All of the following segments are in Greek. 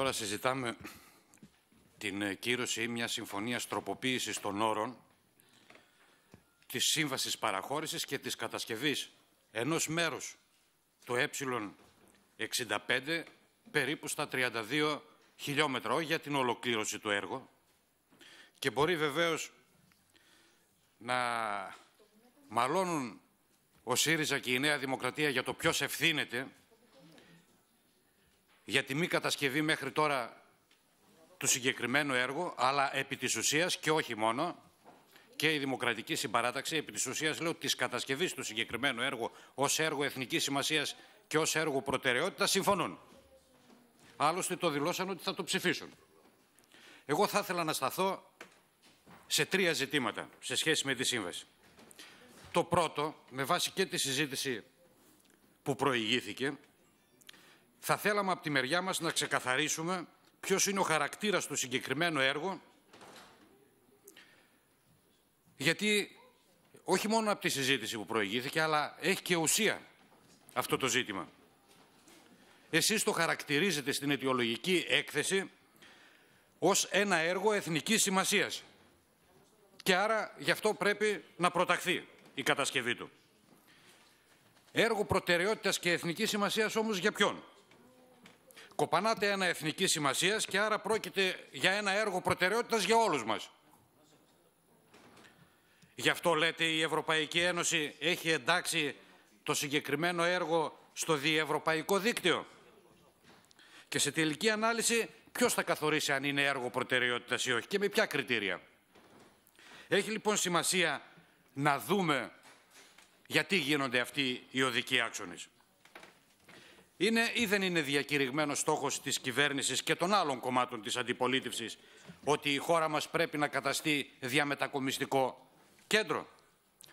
Τώρα συζητάμε την ε, κύρωση μιας συμφωνίας τροποποίησης των όρων της σύμβασης παραχώρησης και της κατασκευής ενός μέρους του ε65 περίπου στα 32 χιλιόμετρα για την ολοκλήρωση του έργου και μπορεί βεβαίως να μαλώνουν ο ΣΥΡΙΖΑ και η Νέα Δημοκρατία για το ποιος ευθύνεται για τη μη κατασκευή μέχρι τώρα του συγκεκριμένου έργου, αλλά επί της ουσίας και όχι μόνο, και η Δημοκρατική Συμπαράταξη επί της ουσίας λέω της κατασκευής του συγκεκριμένου έργου ως έργο εθνικής σημασίας και ως έργο προτεραιότητας συμφωνούν. Άλλωστε το δηλώσαν ότι θα το ψηφίσουν. Εγώ θα ήθελα να σταθώ σε τρία ζητήματα σε σχέση με τη σύμβαση. Το πρώτο, με βάση και τη συζήτηση που προηγήθηκε, θα θέλαμε από τη μεριά μας να ξεκαθαρίσουμε ποιος είναι ο χαρακτήρας του συγκεκριμένου έργου, γιατί όχι μόνο από τη συζήτηση που προηγήθηκε, αλλά έχει και ουσία αυτό το ζήτημα. Εσείς το χαρακτηρίζετε στην αιτιολογική έκθεση ως ένα έργο εθνικής σημασίας. Και άρα γι' αυτό πρέπει να προταχθεί η κατασκευή του. Έργο προτεραιότητας και εθνικής σημασίας όμως για ποιον κοπανάτε ένα εθνική σημασίας και άρα πρόκειται για ένα έργο προτεραιότητας για όλους μας. Γι' αυτό λέτε η Ευρωπαϊκή Ένωση έχει εντάξει το συγκεκριμένο έργο στο διευρωπαϊκό δίκτυο. Και σε τελική ανάλυση ποιος θα καθορίσει αν είναι έργο προτεραιότητας ή όχι και με ποια κριτήρια. Έχει λοιπόν σημασία να δούμε γιατί γίνονται αυτοί οι οδικοί άξονες είναι ή δεν είναι διακηρυγμένος στόχος της κυβέρνησης και των άλλων κομμάτων της αντιπολίτευσης, ότι η χώρα μας πρέπει να καταστεί διαμετακομιστικό κέντρο,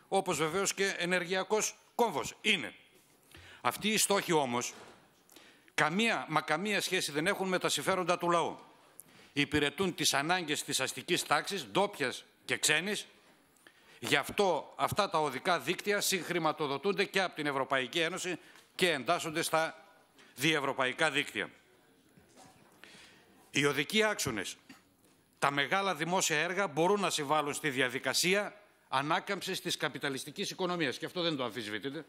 όπως βεβαίως και ενεργειακός κόμβος είναι. Αυτοί οι στόχοι όμως καμία, μα καμία σχέση δεν έχουν με τα συμφέροντα του λαού. Υπηρετούν τις ανάγκες της αστικής τάξης, ντόπιας και ξένης, Γι' αυτό αυτά τα οδικά δίκτυα συγχρηματοδοτούνται και από την Ευρωπαϊκή Ένωση και εντάσσονται στα διευρωπαϊκά δίκτυα. Οι οδικοί άξονες, τα μεγάλα δημόσια έργα μπορούν να συμβάλλουν στη διαδικασία ανάκαμψης της καπιταλιστικής οικονομίας και αυτό δεν το αμφισβητείτε.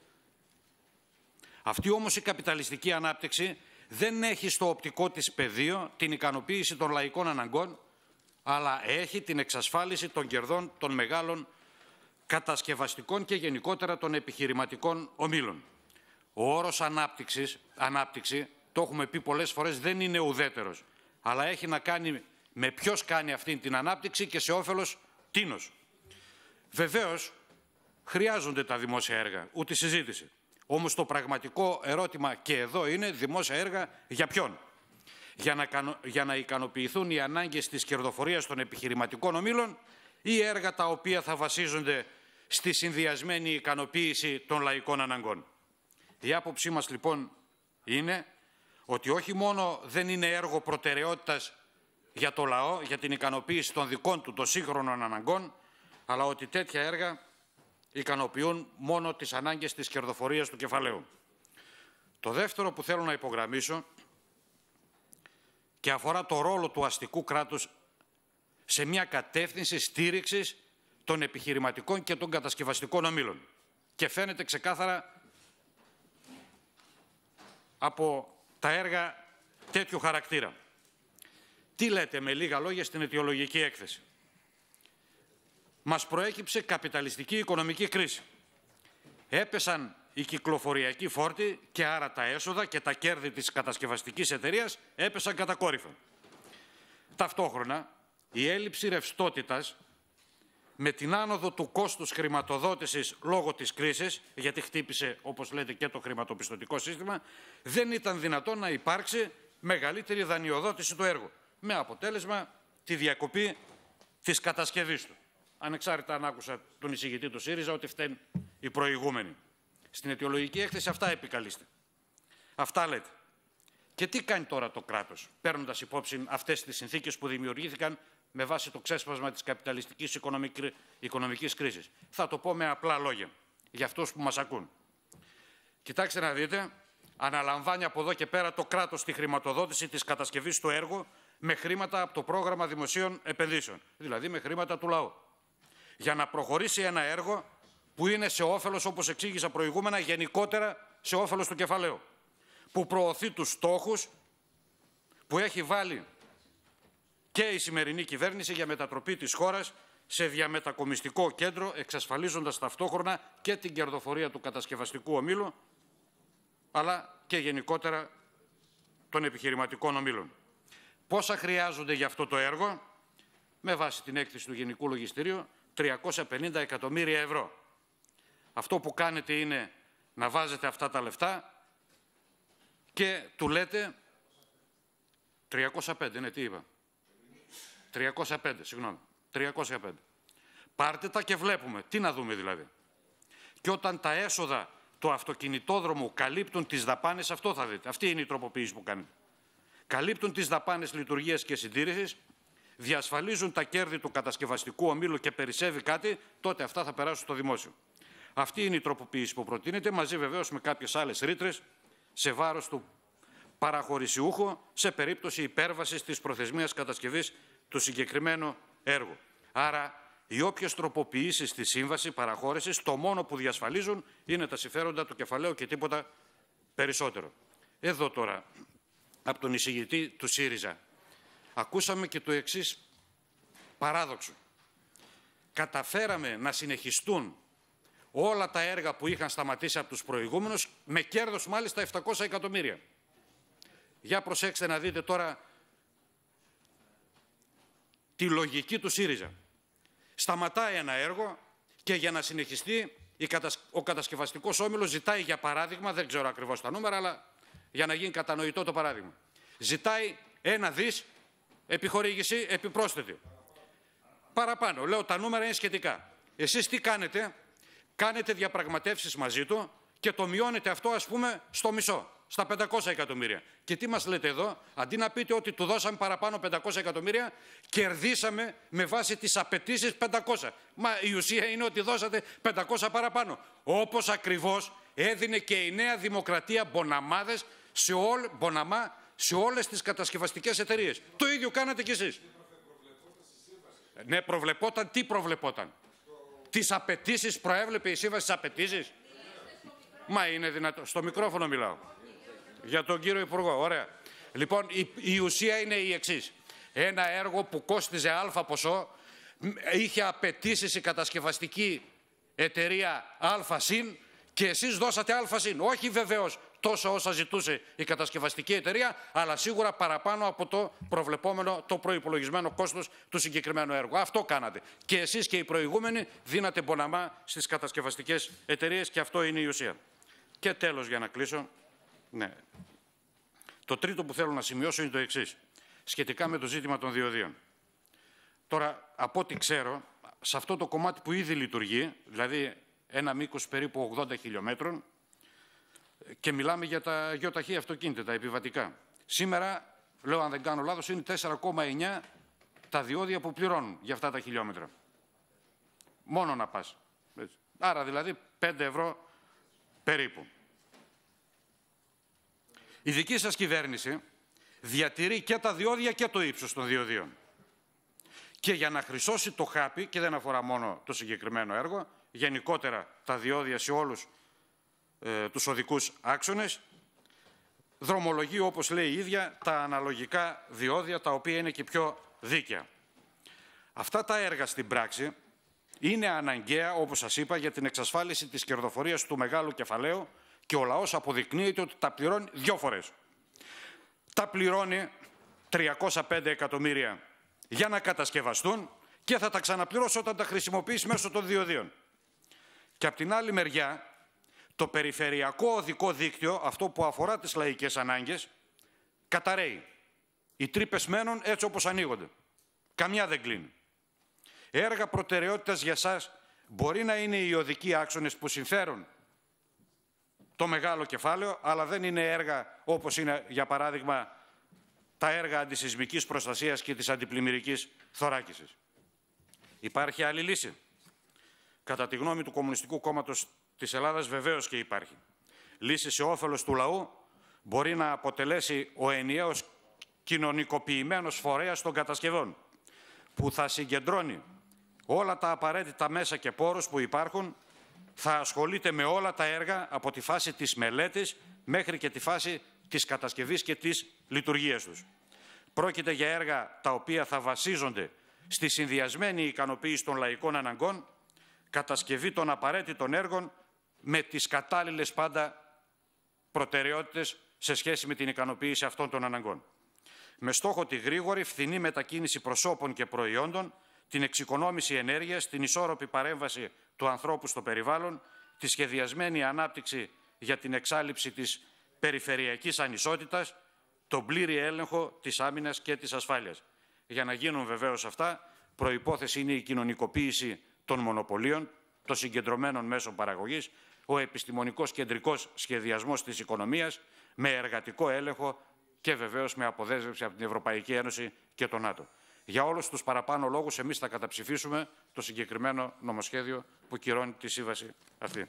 Αυτή όμως η καπιταλιστική ανάπτυξη δεν έχει στο οπτικό της πεδίο την ικανοποίηση των λαϊκών αναγκών, αλλά έχει την εξασφάλιση των κερδών των μεγάλων κατασκευαστικών και γενικότερα των επιχειρηματικών ομίλων. Ο όρος ανάπτυξης, ανάπτυξη, το έχουμε πει πολλές φορές, δεν είναι ουδέτερος, αλλά έχει να κάνει με ποιος κάνει αυτή την ανάπτυξη και σε όφελος τίνος. Βεβαίως, χρειάζονται τα δημόσια έργα, ούτε συζήτηση. Όμως το πραγματικό ερώτημα και εδώ είναι δημόσια έργα για ποιον. Για να, για να ικανοποιηθούν οι ανάγκες της κερδοφορίας των επιχειρηματικών ομήλων ή έργα τα οποία θα βασίζονται στη συνδυασμένη ικανοποίηση των λαϊκών αναγκών. Η άποψή μας λοιπόν είναι ότι όχι μόνο δεν είναι έργο προτεραιότητας για το λαό, για την ικανοποίηση των δικών του των σύγχρονων αναγκών, αλλά ότι τέτοια έργα ικανοποιούν μόνο τις ανάγκες της κερδοφορίας του κεφαλαίου. Το δεύτερο που θέλω να υπογραμμίσω και αφορά το ρόλο του αστικού κράτους σε μια κατεύθυνση στήριξης των επιχειρηματικών και των κατασκευαστικών ομίλων. Και φαίνεται ξεκάθαρα από τα έργα τέτοιου χαρακτήρα. Τι λέτε με λίγα λόγια στην αιτιολογική έκθεση. Μας προέκυψε καπιταλιστική οικονομική κρίση. Έπεσαν οι κυκλοφοριακοί φόρτοι και άρα τα έσοδα και τα κέρδη της κατασκευαστικής εταιρείας έπεσαν κατακόρυφα. Ταυτόχρονα, η έλλειψη ρευστότητας με την άνοδο του κόστους χρηματοδότησης λόγω της κρίσης, γιατί χτύπησε, όπως λέτε, και το χρηματοπιστωτικό σύστημα, δεν ήταν δυνατόν να υπάρξει μεγαλύτερη δανειοδότηση του έργου, με αποτέλεσμα τη διακοπή της κατασκευής του. Ανεξάρτητα αν άκουσα τον εισηγητή του ΣΥΡΙΖΑ ότι φταίνει οι προηγούμενοι. Στην αιτιολογική έκθεση αυτά επικαλείστε. Αυτά λέτε. Και τι κάνει τώρα το κράτος, παίρνοντας υπόψη αυτές τις συνθήκες που δημιουργήθηκαν με βάση το ξέσπασμα της καπιταλιστικής οικονομικής κρίσης. Θα το πω με απλά λόγια για αυτούς που μας ακούν. Κοιτάξτε να δείτε, αναλαμβάνει από εδώ και πέρα το κράτος τη χρηματοδότηση της κατασκευής του έργου με χρήματα από το πρόγραμμα δημοσίων επενδύσεων, δηλαδή με χρήματα του λαού. Για να προχωρήσει ένα έργο που είναι σε όφελος, όπως εξήγησα προηγούμενα, γενικότερα σε όφελος του κεφαλαίου, που προωθεί τους στόχους που έχει βάλει και η σημερινή κυβέρνηση για μετατροπή της χώρας σε διαμετακομιστικό κέντρο, εξασφαλίζοντας ταυτόχρονα και την κερδοφορία του κατασκευαστικού ομίλου, αλλά και γενικότερα των επιχειρηματικών ομίλων. Πόσα χρειάζονται για αυτό το έργο, με βάση την έκθεση του Γενικού Λογιστηρίου, 350 εκατομμύρια ευρώ. Αυτό που κάνετε είναι να βάζετε αυτά τα λεφτά και του λέτε 305, είναι τι είπα, 305, συγγνώμη. 305. Πάρτε τα και βλέπουμε. Τι να δούμε δηλαδή. Και όταν τα έσοδα του αυτοκινητόδρομου καλύπτουν τις δαπάνες, αυτό θα δείτε. Αυτή είναι η τροποποίηση που κάνει. Καλύπτουν τις δαπάνες λειτουργίας και συντήρησης, διασφαλίζουν τα κέρδη του κατασκευαστικού ομίλου και περισσεύει κάτι, τότε αυτά θα περάσουν στο δημόσιο. Αυτή είναι η τροποποίηση που προτείνεται, μαζί βεβαίως με κάποιες άλλες ρήτρες σε βάρος του παραχωρησιούχο σε περίπτωση υπέρβασης της προθεσμίας κατασκευής του συγκεκριμένου έργου. Άρα, οι όποιες τροποποιήσεις στη σύμβαση παραχώρησης, το μόνο που διασφαλίζουν είναι τα συμφέροντα του κεφαλαίου και τίποτα περισσότερο. Εδώ τώρα, από τον εισηγητή του ΣΥΡΙΖΑ, ακούσαμε και το εξής παράδοξο. Καταφέραμε να συνεχιστούν όλα τα έργα που είχαν σταματήσει από τους προηγούμενους, με κέρδος μάλιστα 700 εκατομμύρια. Για προσέξτε να δείτε τώρα τη λογική του ΣΥΡΙΖΑ. Σταματάει ένα έργο και για να συνεχιστεί ο κατασκευαστικός όμιλος ζητάει για παράδειγμα, δεν ξέρω ακριβώς τα νούμερα, αλλά για να γίνει κατανοητό το παράδειγμα. Ζητάει ένα δις επιχορήγηση επιπρόσθετη. Παραπάνω. Λέω τα νούμερα είναι σχετικά. Εσείς τι κάνετε. Κάνετε διαπραγματεύσεις μαζί του και το μειώνετε αυτό ας πούμε στο μισό στα 500 εκατομμύρια. Και τι μας λέτε εδώ, αντί να πείτε ότι του δώσαμε παραπάνω 500 εκατομμύρια, κερδίσαμε με βάση τις απαιτήσεις 500. Μα η ουσία είναι ότι δώσατε 500 παραπάνω. Όπως ακριβώς έδινε και η Νέα Δημοκρατία μποναμάδες σε, όλ, μποναμά, σε όλες τις κατασκευαστικές εταιρείες. Το ίδιο κάνατε κι εσείς. Ναι, προβλεπόταν. Τι προβλεπόταν. Τις απαιτήσεις προέβλεπε η σύμβαση, τις απαιτήσεις. Μα είναι δυνατό. Στο μικρόφωνο μιλάω. Για τον κύριο Υπουργό, ωραία. Λοιπόν, η, η ουσία είναι η εξής. Ένα έργο που κόστιζε αλφα ποσό, είχε απαιτήσεις η κατασκευαστική εταιρεία α συν και εσείς δώσατε αλφα συν. Όχι βεβαίως τόσο όσα ζητούσε η κατασκευαστική εταιρεία, αλλά σίγουρα παραπάνω από το προβλεπόμενο, το προπολογισμένο κόστος του συγκεκριμένου έργου. Αυτό κάνατε. Και εσείς και οι προηγούμενοι δίνατε μποναμά στις κατασκευαστικές εταιρείες και αυτό είναι η ουσία. Και τέλος, για να κλείσω, ναι. Το τρίτο που θέλω να σημειώσω είναι το εξής. Σχετικά με το ζήτημα των διοδίων. Τώρα, από ό,τι ξέρω, σε αυτό το κομμάτι που ήδη λειτουργεί, δηλαδή ένα μήκος περίπου 80 χιλιόμετρων, και μιλάμε για τα γεωταχή αυτοκίνητα, τα επιβατικά. Σήμερα, λέω αν δεν κάνω λάθος είναι 4,9 τα διόδια που πληρώνουν για αυτά τα χιλιόμετρα. Μόνο να πας. Άρα δηλαδή 5 ευρώ περίπου. Η δική σας κυβέρνηση διατηρεί και τα διόδια και το ύψος των διοδίων. Και για να χρυσώσει το χάπι, και δεν αφορά μόνο το συγκεκριμένο έργο, γενικότερα τα διόδια σε όλους ε, τους οδικούς άξονες, δρομολογεί, όπως λέει η ίδια, τα αναλογικά διόδια, τα οποία είναι και πιο δίκαια. Αυτά τα έργα στην πράξη είναι αναγκαία, όπως σας είπα, για την εξασφάλιση της κερδοφορίας του μεγάλου κεφαλαίου, και ο λαός αποδεικνύεται ότι τα πληρώνει δύο φορές. Τα πληρώνει 305 εκατομμύρια για να κατασκευαστούν και θα τα ξαναπληρώσει όταν τα χρησιμοποιήσει μέσω των διοδίων. Και από την άλλη μεριά, το περιφερειακό οδικό δίκτυο, αυτό που αφορά τις λαϊκές ανάγκες, καταραίει. Οι τρύπες μένουν έτσι όπως ανοίγονται. Καμιά δεν κλείνει. Έργα προτεραιότητας για σας μπορεί να είναι οι οδικοί άξονες που συμφέρουν το μεγάλο κεφάλαιο, αλλά δεν είναι έργα όπως είναι για παράδειγμα τα έργα αντισυσμικής προστασίας και της αντιπλημμυρικής θωράκισης. Υπάρχει άλλη λύση. Κατά τη γνώμη του Κομμουνιστικού Κόμματος της Ελλάδας βεβαίως και υπάρχει. Λύση σε όφελος του λαού μπορεί να αποτελέσει ο ενιαίος κοινωνικοποιημένος φορέας των κατασκευών που θα συγκεντρώνει όλα τα απαραίτητα μέσα και πόρους που υπάρχουν θα ασχολείται με όλα τα έργα από τη φάση της μελέτης μέχρι και τη φάση της κατασκευής και της λειτουργίας τους. Πρόκειται για έργα τα οποία θα βασίζονται στη συνδυασμένη ικανοποίηση των λαϊκών αναγκών, κατασκευή των απαραίτητων έργων με τις κατάλληλες πάντα προτεραιότητες σε σχέση με την ικανοποίηση αυτών των αναγκών. Με στόχο τη γρήγορη, φθηνή μετακίνηση προσώπων και προϊόντων την εξοικονόμηση ενέργειας, την ισόρροπη παρέμβαση του ανθρώπου στο περιβάλλον, τη σχεδιασμένη ανάπτυξη για την εξάλληψη της περιφερειακής ανισότητας, τον πλήρη έλεγχο της άμυνας και της ασφάλειας. Για να γίνουν βεβαίως αυτά, προϋπόθεση είναι η κοινωνικοποίηση των μονοπωλίων, των συγκεντρωμένων μέσων παραγωγής, ο επιστημονικός κεντρικός σχεδιασμός της οικονομίας, με εργατικό έλεγχο και βεβαίως με αποδέσμευση από την Ευρωπαϊκή Ένωση και τον ΝΑΤΟ. Για όλους τους παραπάνω λόγους εμείς θα καταψηφίσουμε το συγκεκριμένο νομοσχέδιο που κυρώνει τη σύμβαση αυτή.